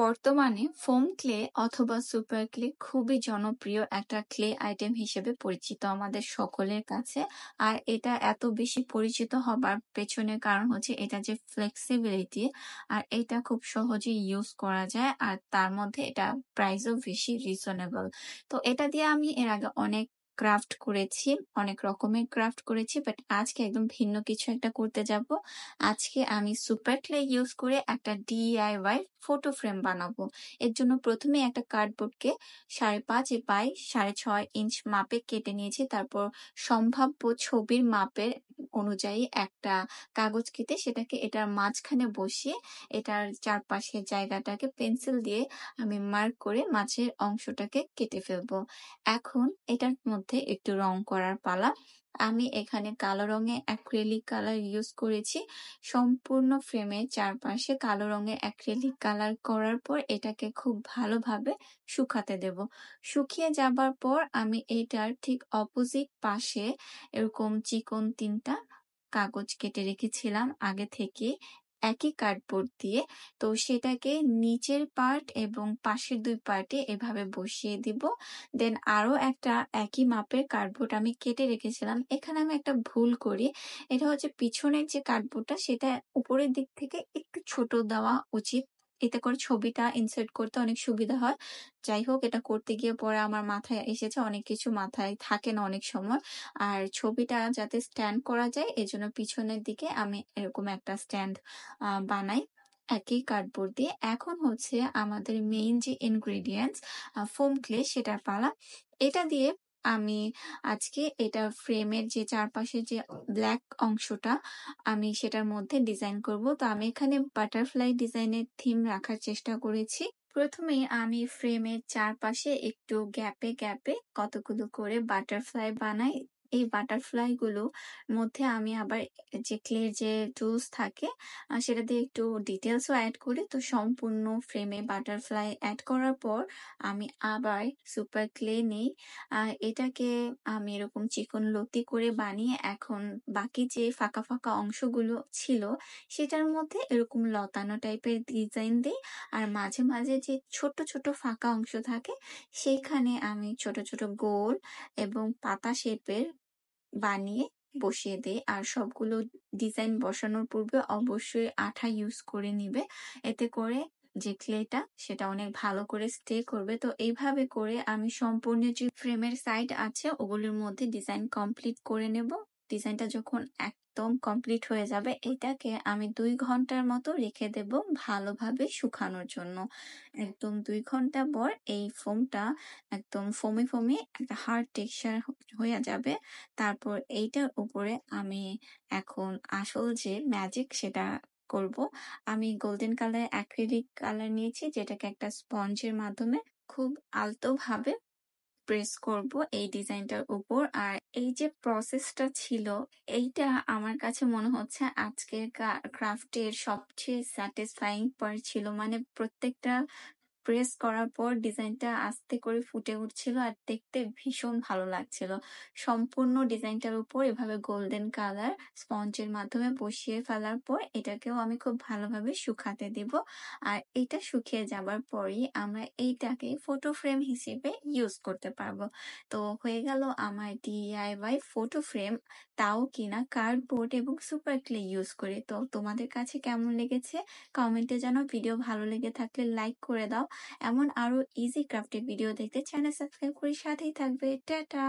বর্তমানে foam clay অথবা super clay খুবই জনপ্রিয় একটা ক্লে আইটেম হিসেবে পরিচিত আমাদের সকলের কাছে আর এটা এত বেশি পরিচিত হবার পেছনে কারণ হচ্ছে এটা যে ফ্লেক্সিবিলিটি আর এটা খুব সহজে ইউজ করা যায় আর তার মধ্যে এটা প্রাইসও বেশি রিজনেবল তো এটা দিয়ে আমি এর আগে অনেক ক্রাফট করেছি অনেক রকমের ক্রাফট করেছি বাট আজকে একদম ভিন্ন কিছু একটা করতে যাব আজকে আমি সুপার ক্লে ইউজ করে একটা ডিআইওয়াই ফটো ফ্রেম বানাবো এর জন্য প্রথমে একটা কার্ডবোর্ডকে সাড়ে পাঁচ বাই সাড়ে ছয় ইঞ্চ মাপে কেটে নিয়েছি তারপর সম্ভাব্য ছবির মাপের অনুযায়ী একটা কাগজ কেটে সেটাকে এটার মাঝখানে বসিয়ে এটার চারপাশে জায়গাটাকে পেন্সিল দিয়ে আমি মার্ক করে মাছের অংশটাকে কেটে ফেলবো এখন এটার মধ্যে একটু রং করার পালা আমি এখানে কালো রঙের অ্যাক্রেলিক কালার ইউজ করেছি সম্পূর্ণ ফ্রেমে চারপাশে কালো রঙের অ্যাক্রেলিক কালার করার পর এটাকে খুব ভালোভাবে শুকাতে দেব শুকিয়ে যাবার পর আমি এটার ঠিক অপোজিট পাশে এরকম চিকন তিনটা কাগজ কেটে রেখেছিলাম আগে থেকে একই কার্ডবোর্ড দিয়ে তো সেটাকে নিচের পার্ট এবং পাশের দুই পার্টে এভাবে বসিয়ে দিব দেন আরও একটা একই মাপের কার্ডবোর্ড আমি কেটে রেখেছিলাম এখানে আমি একটা ভুল করি এটা হচ্ছে পিছনের যে কার্ডবোর্ডটা সেটা উপরের দিক থেকে একটু ছোট দেওয়া উচিত এতে করে ছবিটা ইনসার্ট করতে অনেক সুবিধা হয়। যাই হোক এটা করতে গিয়ে পরে আমার মাথায় এসেছে অনেক কিছু মাথায় থাকে না অনেক সময়। আর ছবিটা যাতে স্ট্যান্ড করা যায় এজন্য পিছনের দিকে আমি এরকম একটা স্ট্যান্ড বানাই একই কার্ডবোর্ড দিয়ে। এখন হচ্ছে আমাদের মেইন যে ইনগ্রিডিয়েন্টস ফোম ক্লে সেটার পালা। এটা দিয়ে আমি আজকে এটা ফ্রেমের যে চারপাশে যে ব্ল্যাক অংশটা আমি সেটার মধ্যে ডিজাইন করব তো আমি এখানে বাটারফ্লাই ডিজাইনের থিম রাখার চেষ্টা করেছি প্রথমে আমি ফ্রেমের চারপাশে একটু গ্যাপে গ্যাপে কতগুলো করে বাটারফ্লাই বানাই এই বাটারফ্লাইগুলো মধ্যে আমি আবার যে ক্লের যে টুলস থাকে সেটা দিয়ে একটু ডিটেলসও অ্যাড করি তো সম্পূর্ণ ফ্রেমে বাটারফ্লাই অ্যাড করার পর আমি আবার সুপার ক্লে নিই এটাকে আমি এরকম চিকন লতি করে বানিয়ে এখন বাকি যে ফাঁকা ফাঁকা অংশগুলো ছিল সেটার মধ্যে এরকম লতানো টাইপের ডিজাইন দিই আর মাঝে মাঝে যে ছোট ছোট ফাঁকা অংশ থাকে সেইখানে আমি ছোট ছোট গোল এবং পাতা শেপের বানিয়ে বসিয়ে দেয় আর সবগুলো ডিজাইন বসানোর পূর্বে অবশ্যই আঠা ইউজ করে নিবে এতে করে যে ক্লেটা সেটা অনেক ভালো করে স্টে করবে তো এইভাবে করে আমি সম্পূর্ণ যে ফ্রেমের সাইড আছে ওগুলোর মধ্যে ডিজাইন কমপ্লিট করে নেব ডিজাইনটা যখন একদম কমপ্লিট হয়ে যাবে এটাকে আমি দুই ঘন্টার মতো রেখে দেব ভালোভাবে শুকানোর জন্য একদম দুই ঘন্টা পর এই ফোমটা একদম ফোমে ফোমে একটা হার্ড টেক্সচার হয়ে যাবে তারপর এইটার উপরে আমি এখন আসল যে ম্যাজিক সেটা করব আমি গোল্ডেন কালার অ্যাক্রিলিক কালার নিয়েছি যেটাকে একটা স্পঞ্জের মাধ্যমে খুব আলতোভাবে প্রেস করব এই ডিজাইনটার উপর আর এই যে প্রসেসটা ছিল এইটা আমার কাছে মনে হচ্ছে আজকের ক্রাফটের সবচেয়ে স্যাটিসফাইং পার ছিল মানে প্রত্যেকটা প্রেস করার পর ডিজাইনটা আস্তে করে ফুটে উঠছিল আর দেখতে ভীষণ ভালো লাগছিল সম্পূর্ণ ডিজাইনটার উপর এভাবে গোল্ডেন কালার স্পঞ্জের মাধ্যমে বসিয়ে ফেলার পর এটাকেও আমি খুব ভালোভাবে শুকাতে দেব আর এটা শুকিয়ে যাবার পরই আমরা এইটাকে ফটো ফ্রেম হিসেবে ইউজ করতে পারবো তো হয়ে গেল আমার ডিআইওয়াই ফটো ফ্রেম তাও কিনা কার্ডবোর্ড এবং সুপার ক্লে ইউজ করে তো তোমাদের কাছে কেমন লেগেছে কমেন্টে জানো ভিডিও ভালো লেগে থাকলে লাইক করে দাও এমন আরো ইজি ক্রাফটের ভিডিও দেখতে চ্যানেল সাবস্ক্রাইব করে সাথেই থাকবে টাটা